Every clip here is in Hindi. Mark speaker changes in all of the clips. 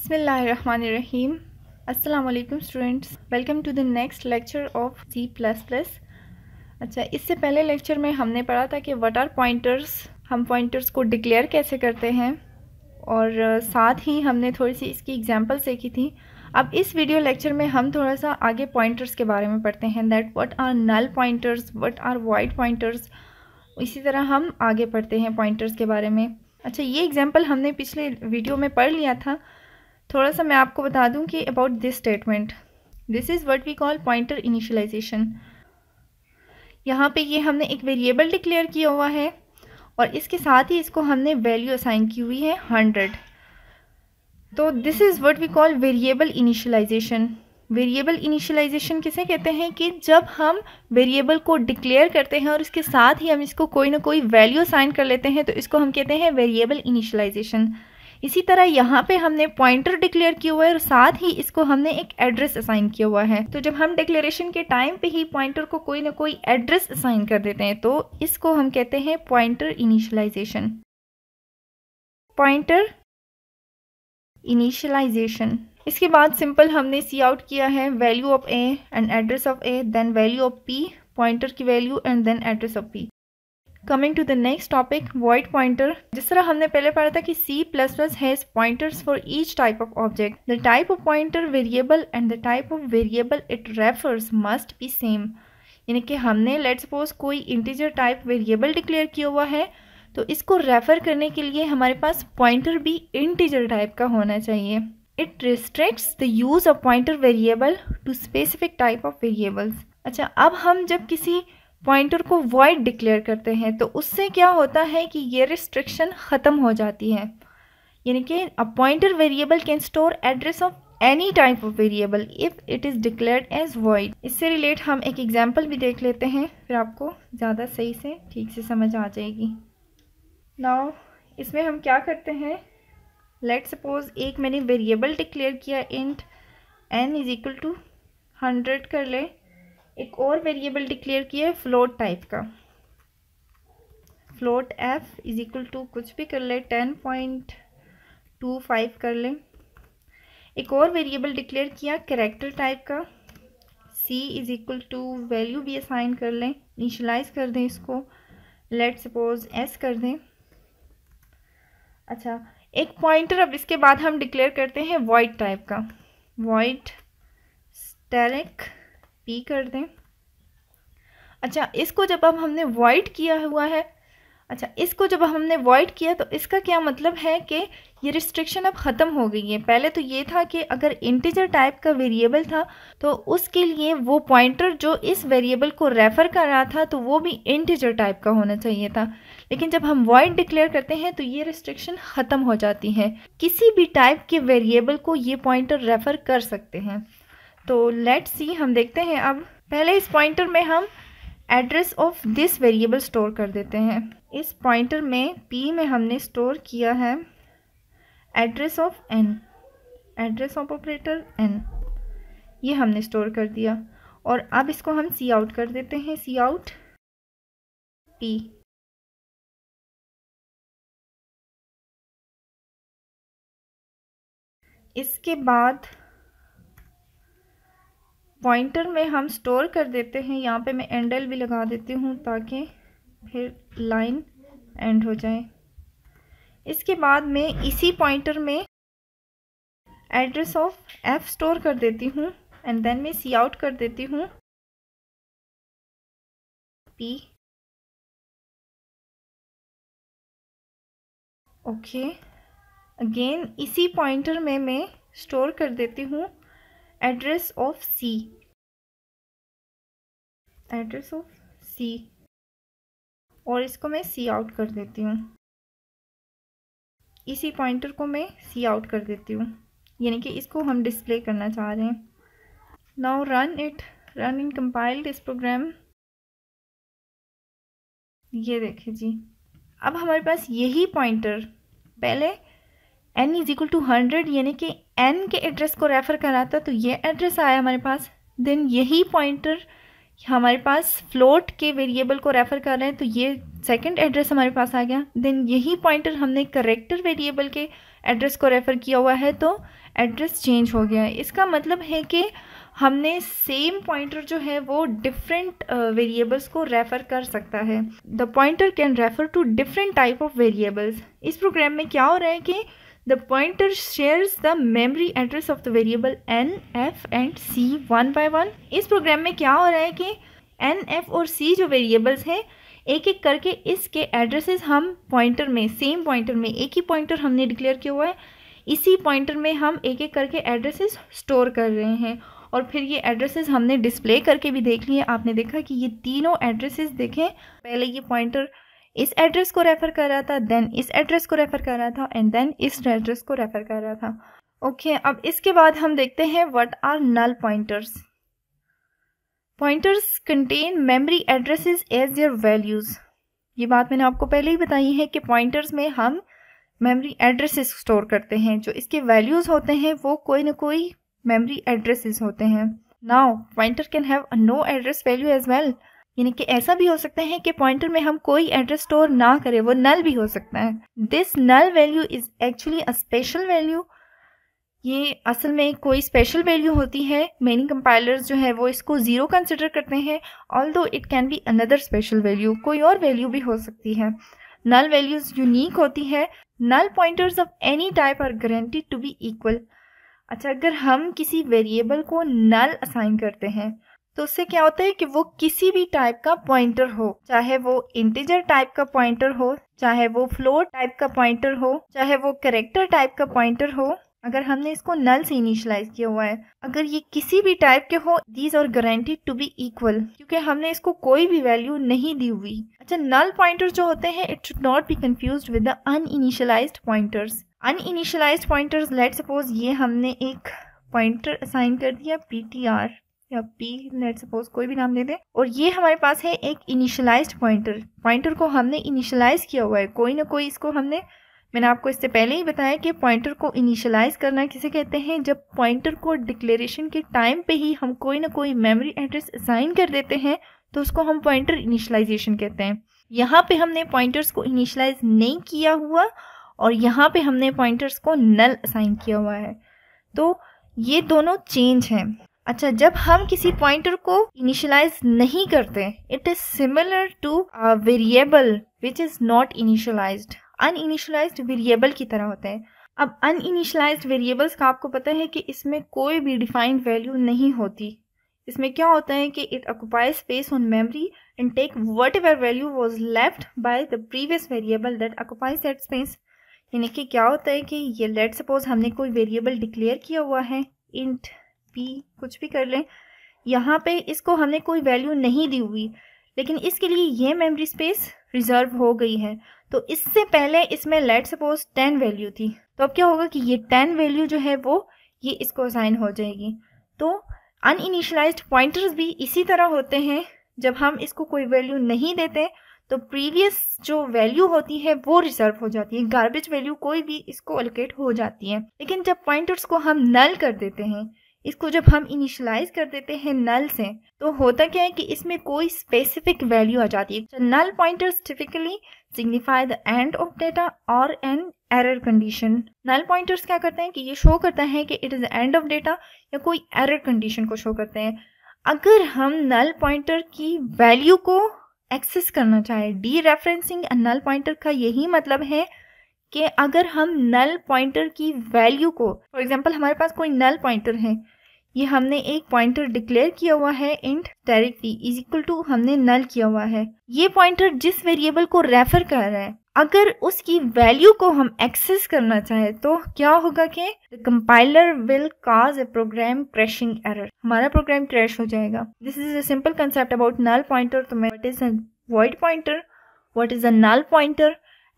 Speaker 1: Bismillahirrahmanirrahim. Students welcome to the next lecture of C plus plus अच्छा इससे पहले लेक्चर में हमने पढ़ा था कि वट आर पॉइंटर्स हम पॉइंटर्स को डिक्लेयर कैसे करते हैं और साथ ही हमने थोड़ी सी इसकी एग्ज़ाम्पल देखी थी अब इस वीडियो लेक्चर में हम थोड़ा सा आगे पॉइंटर्स के बारे में पढ़ते हैं that what are null pointers what are void pointers इसी तरह हम आगे पढ़ते हैं पॉइंटर्स के बारे में अच्छा ये एग्जाम्पल हमने पिछले वीडियो में पढ़ लिया था थोड़ा सा मैं आपको बता दूं कि about this statement this is what we call pointer initialization यहाँ पे ये हमने एक वेरिएबल डिक्लेयर किया हुआ है और इसके साथ ही इसको हमने वैल्यू असाइन की हुई है हंड्रेड तो this is what we call variable initialization variable initialization किसे कहते हैं कि जब हम वेरिएबल को डिक्लेयर करते हैं और इसके साथ ही हम इसको कोई ना कोई वैल्यू साइन कर लेते हैं तो इसको हम कहते हैं वेरिएबल इनिशलाइजेशन इसी तरह यहाँ पे हमने पॉइंटर डिक्लेयर किया हुआ है और साथ ही इसको हमने एक एड्रेस असाइन किया हुआ है तो जब हम डिक्लेरेशन के टाइम पे ही पॉइंटर को कोई ना कोई एड्रेस असाइन कर देते हैं तो इसको हम कहते हैं पॉइंटर इनिशियलाइजेशन पॉइंटर इनिशियलाइजेशन इसके बाद सिंपल हमने सी आउट किया है value of a and address of a then value of p pointer की value and then address of p coming to the next topic void pointer जिस तरह हमने पहले पढ़ा था कि C plus plus has pointers for each type of object the type of pointer variable and the type of variable it refers must be same यानी कि हमने लेट सपोज कोई इंटीजर टाइप वेरिएबल डिक्लेयर किया हुआ है तो इसको रेफर करने के लिए हमारे पास पॉइंटर भी इंटीजर टाइप का होना चाहिए it restrict the use of pointer variable to specific type of variables अच्छा अब हम जब किसी पॉइंटर को वॉइड डिक्लेयर करते हैं तो उससे क्या होता है कि ये रिस्ट्रिक्शन ख़त्म हो जाती है यानी कि a pointer variable can store address of any type of variable if it is declared as void इससे रिलेट हम एक एग्जाम्पल भी देख लेते हैं फिर आपको ज़्यादा सही से ठीक से समझ आ जाएगी नाउ इसमें हम क्या करते हैं लेट सपोज एक मैंने वेरिएबल डिक्लेयर किया int n is equal to hundred कर ले एक और वेरिएबल डिक्लेयर किया है फ्लोट टाइप का float f is equal to कुछ भी कर ले टेन पॉइंट टू फाइव कर लें एक और वेरिएबल डिक्लेयर किया करेक्टर टाइप का c is equal to value भी असाइन कर लें इनिशलाइज कर दें इसको लेट सपोज एस कर दें अच्छा एक पॉइंटर अब इसके बाद हम डिक्लेयर करते हैं वॉइड टाइप का वॉइड स्टेरिक टी कर दें अच्छा इसको जब अब हमने वाइट किया हुआ है अच्छा इसको जब हमने वाइट किया तो इसका क्या मतलब है कि ये रिस्ट्रिक्शन अब ख़त्म हो गई है पहले तो ये था कि अगर इंटीजर टाइप का वेरिएबल था तो उसके लिए वो पॉइंटर जो इस वेरिएबल को रेफ़र कर रहा था तो वो भी इंटीजर टाइप का होना चाहिए था लेकिन जब हम वाइट डिक्लेयर करते हैं तो ये रिस्ट्रिक्शन ख़त्म हो जाती है किसी भी टाइप के वेरिएबल को ये पॉइंटर रेफ़र कर सकते हैं तो लेट सी हम देखते हैं अब पहले इस पॉइंटर में हम address of this variable store कर देते हैं इस पॉइंटर में पी में हमने स्टोर किया है address of n address of operator n ये हमने स्टोर कर दिया और अब इसको हम सी आउट कर देते हैं सी आउट पी इसके बाद पॉइंटर में हम स्टोर कर देते हैं यहाँ पे मैं एंडल भी लगा देती हूँ ताकि फिर लाइन एंड हो जाए इसके बाद मैं इसी पॉइंटर में एड्रेस ऑफ एफ स्टोर कर देती हूँ एंड देन मैं सी आउट कर देती हूँ पी ओके अगेन इसी पॉइंटर में मैं स्टोर कर देती हूँ address of C address of c और इसको मैं सी आउट कर देती हूँ इसी पॉइंटर को मैं सी आउट कर देती हूँ यानी कि इसको हम डिस्प्ले करना चाह रहे हैं now run it run in compiled इस प्रोग्राम ये देखें जी अब हमारे पास यही पॉइंटर पहले n is equal to hundred यानी कि एन के एड्रेस को रेफ़र कराता तो ये एड्रेस आया हमारे पास देन यही पॉइंटर हमारे पास फ्लोट के वेरिएबल को रेफ़र कर रहे हैं तो ये सेकंड एड्रेस हमारे पास आ गया देन यही पॉइंटर हमने करेक्टर वेरिएबल के एड्रेस को रेफ़र किया हुआ है तो एड्रेस चेंज हो गया है इसका मतलब है कि हमने सेम पॉइंटर जो है वो डिफरेंट वेरिएबल्स uh, को रेफ़र कर सकता है the pointer can refer to different type of variables इस प्रोग्राम में क्या हो रहा है कि The pointer shares the memory address of the variable n, f and c one by one. इस प्रोग्राम में क्या हो रहा है कि n, f और c जो वेरिएबल्स हैं एक एक करके इसके एड्रेसेस हम पॉइंटर में सेम पॉइंटर में एक ही पॉइंटर हमने डिक्लेयर किया हुआ है इसी पॉइंटर में हम एक एक करके एड्रेसेस स्टोर कर रहे हैं और फिर ये एड्रेसेस हमने डिस्प्ले करके भी देख लिए आपने देखा कि ये तीनों एड्रेसेस देखें पहले ये पॉइंटर इस एड्रेस को रेफ़र कर रहा था देन इस एड्रेस को रेफ़र कर रहा था एंड देन इस एड्रेस को रेफ़र कर रहा था ओके okay, अब इसके बाद हम देखते हैं what are null pointers pointers contain memory addresses as their values ये बात मैंने आपको पहले ही बताई है कि पॉइंटर्स में हम मेमोरी एड्रेसेस स्टोर करते हैं जो इसके वैल्यूज़ होते हैं वो कोई ना कोई मेमोरी एड्रेसेस होते हैं now pointer can have no address value as well यानी कि ऐसा भी हो सकता है कि पॉइंटर में हम कोई एड्रेस स्टोर ना करें वो नल भी हो सकता है this null value is actually a special value ये असल में कोई स्पेशल वैल्यू होती है मेनी कंपाइलर्स जो है वो इसको ज़ीरो कंसिडर करते हैं although it can be another special value कोई और वैल्यू भी हो सकती है नल वैल्यूज़ यूनिक होती है null pointers of any type are guaranteed to be equal अच्छा अगर हम किसी वेरिएबल को नल असाइन करते हैं तो उससे क्या होता है कि वो किसी भी टाइप का पॉइंटर हो चाहे वो इंटीजर टाइप का पॉइंटर हो चाहे वो फ्लोर टाइप का पॉइंटर हो चाहे वो करेक्टर टाइप का पॉइंटर हो अगर हमने इसको नल से इनिशलाइज किया हुआ है अगर ये किसी भी टाइप के हो दीज और गारंटी टू बी इक्वल क्योंकि हमने इसको कोई भी वैल्यू नहीं दी हुई अच्छा नल पॉइंटर जो होते हैं it should not be confuse with the uninitialize pointers uninitialize pointers let suppose ये हमने एक पॉइंटर असाइन कर दिया पी टी आर या पी नेट सपोज कोई भी नाम दे दें और ये हमारे पास है एक इनिशलाइज्ड पॉइंटर पॉइंटर को हमने इनिशलाइज किया हुआ है कोई ना कोई इसको हमने मैंने आपको इससे पहले ही बताया कि पॉइंटर को इनिशलाइज करना किसे कहते हैं जब पॉइंटर को डिक्लेरेशन के टाइम पे ही हम कोई ना कोई मेमोरी एड्रेस असाइन कर देते हैं तो उसको हम पॉइंटर इनिशलाइजेशन कहते हैं यहाँ पे हमने पॉइंटर्स को इनिशलाइज नहीं किया हुआ और यहाँ पे हमने पॉइंटर्स को नल असाइन किया हुआ है तो ये दोनों चेंज हैं अच्छा जब हम किसी पॉइंटर को इनिशलाइज नहीं करते it is similar to variable which is not initialized uninitialized variable की तरह होते हैं अब अनइनिशलाइज्ड वेरिएबल्स का आपको पता है कि इसमें कोई भी डिफाइंड वैल्यू नहीं होती इसमें क्या होता है कि it occupies space on memory and take whatever value was left by the previous variable that occupies that space यानी कि क्या होता है कि ये लेट सपोज हमने कोई वेरिएबल डिक्लेयर किया हुआ है इंट पी कुछ भी कर लें यहाँ पे इसको हमने कोई वैल्यू नहीं दी हुई लेकिन इसके लिए ये मेमोरी स्पेस रिजर्व हो गई है तो इससे पहले इसमें लेट सपोज टेन वैल्यू थी तो अब क्या होगा कि ये टेन वैल्यू जो है वो ये इसको असाइन हो जाएगी तो इनिशलाइज पॉइंटर्स भी इसी तरह होते हैं जब हम इसको कोई वैल्यू नहीं देते तो प्रीवियस जो वैल्यू होती है वो रिजर्व हो जाती है गार्बेज वैल्यू कोई भी इसको अलोकेट हो जाती है लेकिन जब पॉइंटर्स को हम नल कर देते हैं इसको जब हम इनिशलाइज कर देते हैं नल से तो होता क्या है कि इसमें कोई स्पेसिफिक वैल्यू आ जाती है null pointers typically signify the end of data और an error condition null pointers क्या करते हैं कि ये शो करता है कि it is end of data या कोई एरर कंडीशन को शो करते हैं अगर हम नल पॉइंटर की वैल्यू को एक्सेस करना चाहें डी रेफरेंसिंग नल पॉइंटर का यही मतलब है कि अगर हम नल पॉइंटर की वैल्यू को फॉर एग्जांपल हमारे पास कोई नल पॉइंटर है ये हमने एक पॉइंटर डिक्लेयर किया हुआ है int directly is equal to हमने नल किया हुआ है ये पॉइंटर जिस वेरिएबल को रेफर कर रहा है अगर उसकी वैल्यू को हम एक्सेस करना चाहें तो क्या होगा कि compiler will cause a program crashing error हमारा प्रोग्राम क्रैश हो जाएगा this is a simple concept about null pointer तो मैं what is a void pointer, what is a null pointer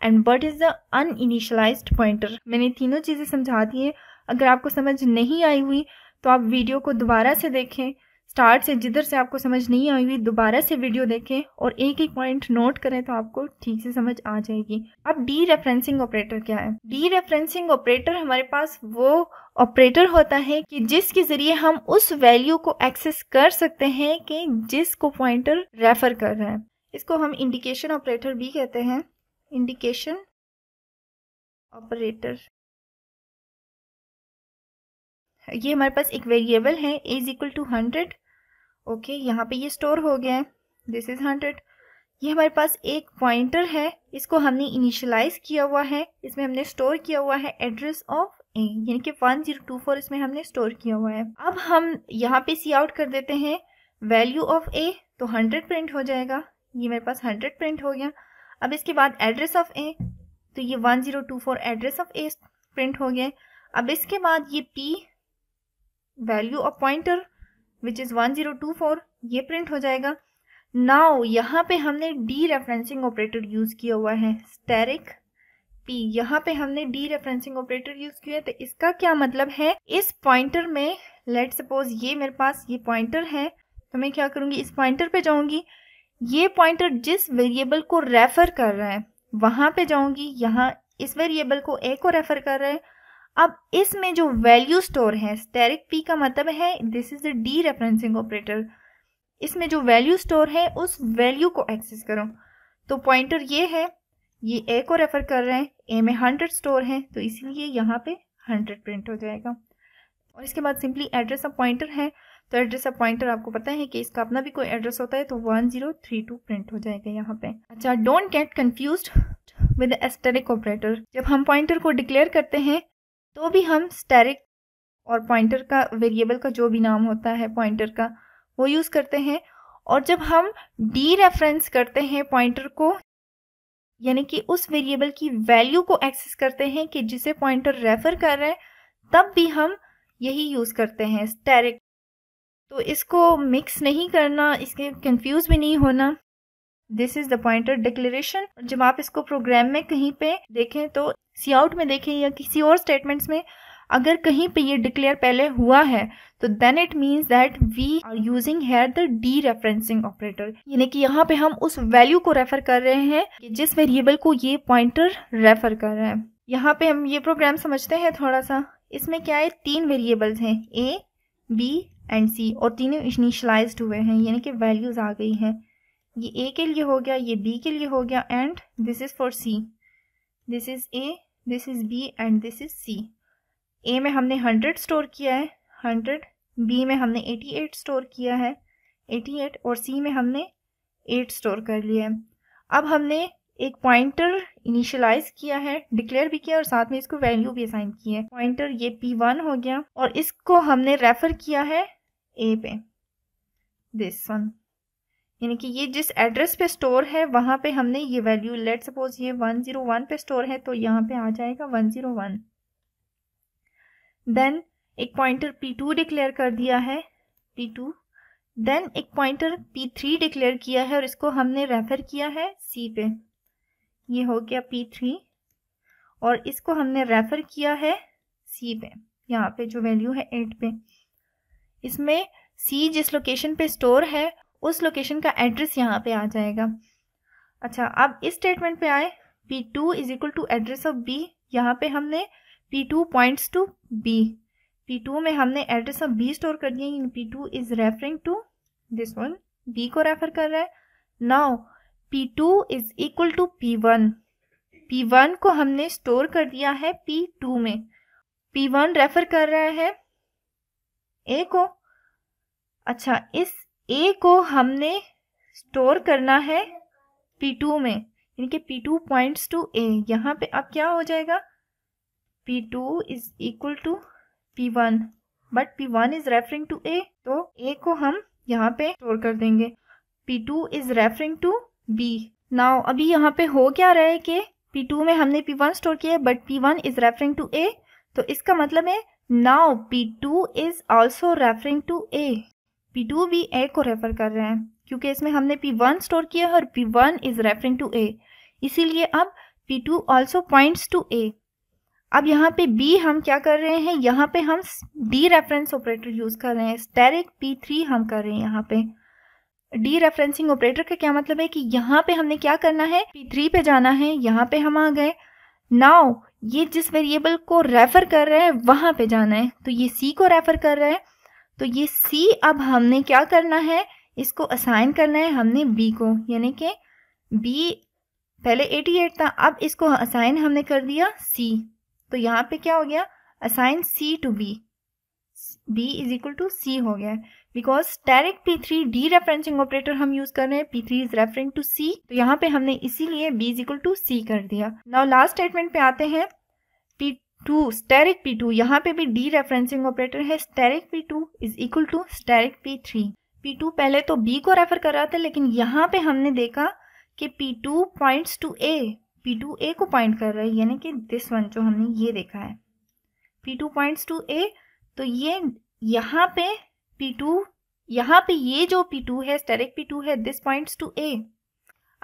Speaker 1: and what is the uninitialized pointer मैंने तीनों चीज़ें समझा दी है अगर आपको समझ नहीं आई हुई तो आप वीडियो को दोबारा से देखें स्टार्ट से जिधर से आपको समझ नहीं आई हुई दोबारा से वीडियो देखें और एक एक पॉइंट नोट करें तो आपको ठीक से समझ आ जाएगी अब डी रेफरेंसिंग ऑपरेटर क्या है डी रेफरेंसिंग ऑपरेटर हमारे पास वो ऑपरेटर होता है कि जिसके जरिए हम उस वैल्यू को एक्सेस कर सकते हैं कि जिसको पॉइंटर रेफर कर रहे हैं इसको हम इंडिकेशन ऑपरेटर भी कहते हैं इंडिकेशन ऑपरेटर ये हमारे पास एक वेरिएबल है a is equal to hundred okay यहाँ पे ये स्टोर हो गया है दिस इज हंड्रेड ये हमारे पास एक पॉइंटर है इसको हमने इनिशियलाइज किया हुआ है इसमें हमने स्टोर किया हुआ है एड्रेस ऑफ ए यानी कि वन जीरो टू फोर इसमें हमने स्टोर किया हुआ है अब हम यहाँ पे सी आउट कर देते हैं वैल्यू ऑफ ए तो हंड्रेड प्रिंट हो जाएगा ये मेरे पास हंड्रेड प्रिंट हो गया अब इसके बाद एड्रेस ऑफ ए तो ये one zero two four address of a print हो गया अब इसके बाद ये p value of pointer which is one zero two four ये प्रिंट हो जाएगा नाउ यहाँ पे हमने डी रेफरेंसिंग ऑपरेटर यूज़ किया हुआ है स्टेरिक पी यहाँ पे हमने डी रेफरेंसिंग ऑपरेटर यूज किया है तो इसका क्या मतलब है इस पॉइंटर में लेट सपोज ये मेरे पास ये पॉइंटर है तो मैं क्या करूंगी इस पॉइंटर पे जाऊंगी ये पॉइंटर जिस वेरिएबल को रेफर कर रहा है वहां पे जाऊंगी यहाँ इस वेरिएबल को ए को रेफर कर रहा है अब इसमें जो वैल्यू स्टोर है स्टेरिक पी का मतलब है this is the dereferencing operator इसमें जो वैल्यू स्टोर है उस वैल्यू को एक्सेस करो तो पॉइंटर ये है ये ए को रेफर कर रहे हैं ए में हंड्रेड स्टोर है तो इसीलिए यहाँ पे हंड्रेड प्रिंट हो जाएगा और इसके बाद सिंपली एड्रेस ऑफ पॉइंटर है तो एड्रेस ऑफ पॉइंटर आपको पता है कि इसका अपना भी कोई एड्रेस होता है तो one zero three two print हो जाएगा यहाँ पे अच्छा don't get confuse with asterisk operator जब हम पॉइंटर को डिक्लेयर करते हैं तो भी हम स्टेरिक और पॉइंटर का वेरिएबल का जो भी नाम होता है पॉइंटर का वो यूज़ करते हैं और जब हम डी रेफरेंस करते हैं पॉइंटर को यानी कि उस वेरिएबल की वैल्यू को एक्सेस करते हैं कि जिसे पॉइंटर रेफर कर रहे हैं तब भी हम यही यूज़ करते हैं स्टेरिक तो इसको मिक्स नहीं करना इसके कंफ्यूज भी नहीं होना this is the pointer declaration जब आप इसको प्रोग्राम में कहीं पे देखें तो सी आउट में देखें या किसी और स्टेटमेंट्स में अगर कहीं पे ये डिक्लेयर पहले हुआ है तो then it means that we are using here the dereferencing operator यानी कि यहाँ पे हम उस वैल्यू को रेफर कर रहे हैं कि जिस वेरिएबल को ये पॉइंटर रेफर कर रहा है यहाँ पे हम ये प्रोग्राम समझते हैं थोड़ा सा इसमें क्या है तीन वेरिएबल्स हैं ए बी एंड सी और तीनों इनिशलाइज हुए हैं यानी कि वैल्यूज आ गई हैं ये ए के लिए हो गया ये बी के लिए हो गया and this is for c this is a this is b and this is c a में हमने हंड्रेड स्टोर किया है हंड्रेड बी में हमने एटी एट स्टोर किया है एटी एट और सी में हमने एट स्टोर कर लिया है अब हमने एक पॉइंटर इनिशियलाइज किया है डिक्लेयर भी किया और साथ में इसको वैल्यू भी असाइन किया है पॉइंटर ये पी वन हो गया और इसको हमने रेफर किया है ए पे दिस वन यानी कि ये जिस एड्रेस पे स्टोर है वहाँ पे हमने ये वैल्यू लेट सपोज ये वन जीरो वन पे स्टोर है तो यहाँ पे आ जाएगा वन जीरो वन देन एक पॉइंटर पी टू डिक्लेयर कर दिया है पी टू देन एक पॉइंटर पी थ्री डिक्लेयर किया है और इसको हमने रेफर किया है सी पे ये हो गया पी थ्री और इसको हमने रेफर किया है सी पे यहाँ पे जो वैल्यू है एट पे इसमें सी जिस लोकेशन पे स्टोर है उस लोकेशन का एड्रेस यहाँ पे आ जाएगा अच्छा अब इस स्टेटमेंट पे आए P two is equal to address of B यहाँ पे हमने P two points to B P two में हमने एड्रेस ऑफ बी स्टोर कर दिया P two is referring to this one B को रेफर कर रहा है now P two is equal to P one P one को हमने स्टोर कर दिया है पी टू में पी वन रेफर कर रहा है ए को अच्छा इस ए को हमने स्टोर करना है पी टू में यानी कि P two points to A यहाँ पे अब क्या हो जाएगा P two is equal to P one but P one is referring to A तो ए को हम यहाँ पे स्टोर कर देंगे P two is referring to B now अभी यहाँ पे हो क्या रहा है कि पी टू में हमने पी वन स्टोर किया है but P one is referring to A तो इसका मतलब है now P two is also referring to A P two भी ए को रेफर कर रहे हैं क्योंकि इसमें हमने पी वन स्टोर किया है और P one is referring to A इसीलिए अब P two also points to A अब यहाँ पे बी हम क्या कर रहे हैं यहाँ पे हम डी रेफरेंस ऑपरेटर यूज कर रहे हैं स्टेरिक पी थ्री हम कर रहे हैं यहाँ पे डी रेफरेंसिंग ऑपरेटर का क्या मतलब है कि यहाँ पे हमने क्या करना है पी थ्री पे जाना है यहाँ पे हम आ गए नाउ ये जिस वेरिएबल को रेफर कर रहे हैं वहां पे जाना है तो ये सी को रेफर कर रहे हैं तो ये सी अब हमने क्या करना है इसको असाइन करना है हमने बी को यानी कि बी पहले 88 था अब इसको असाइन हमने कर दिया सी तो यहाँ पे क्या हो गया assign C to B B is equal to C हो गया because direct P three dereferencing operator हम यूज कर रहे हैं P three is referring to C तो यहाँ पे हमने इसीलिए B is equal to C कर दिया नाउ लास्ट स्टेटमेंट पे आते हैं टू स्टेरिक पी टू यहाँ पे भी डी रेफरेंसिंग ऑपरेटर है asterisk P two is equal to asterisk P three P two पहले तो बी को रेफर कर रहा था लेकिन यहाँ पे हमने देखा कि P two point to A P two A को पॉइंट कर रहा है यानी कि दिस वन जो हमने ये देखा है P two point to A तो ये यहाँ पे पी टू यहाँ पे ये जो पी टू है स्टेरिक पी टू है दिस पॉइंट टू ए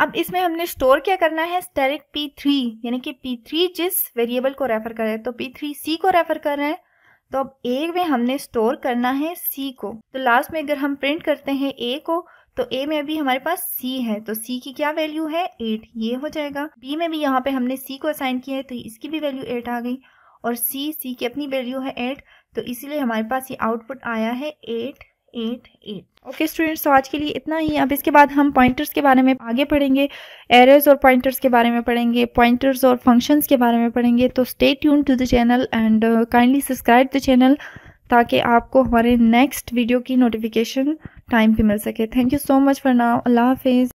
Speaker 1: अब इसमें हमने स्टोर क्या करना है स्टेरिक पी थ्री यानी कि पी थ्री जिस वेरिएबल को रेफर कर रहे हैं तो पी थ्री सी को रेफर कर रहे हैं तो अब ए में हमने स्टोर करना है सी को तो लास्ट में अगर हम प्रिंट करते हैं ए को तो ए में अभी हमारे पास सी है तो सी की क्या वैल्यू है एट ये हो जाएगा बी में भी यहाँ पे हमने सी को असाइन किया है तो इसकी भी वैल्यू एट आ गई और सी सी की अपनी वैल्यू है एट तो इसीलिए हमारे पास ये आउटपुट आया है eight eight eight okay students तो आज के लिए इतना ही अब इसके बाद हम पॉइंटर्स के बारे में आगे पढ़ेंगे एरर्स और पॉइंटर्स के बारे में पढ़ेंगे पॉइंटर्स और फंक्शंस के बारे में पढ़ेंगे तो stay tune to the channel and kindly subscribe the channel ताकि आपको हमारे नेक्स्ट वीडियो की नोटिफिकेशन टाइम पर मिल सके thank you so much for now अल्लाह हाफिज़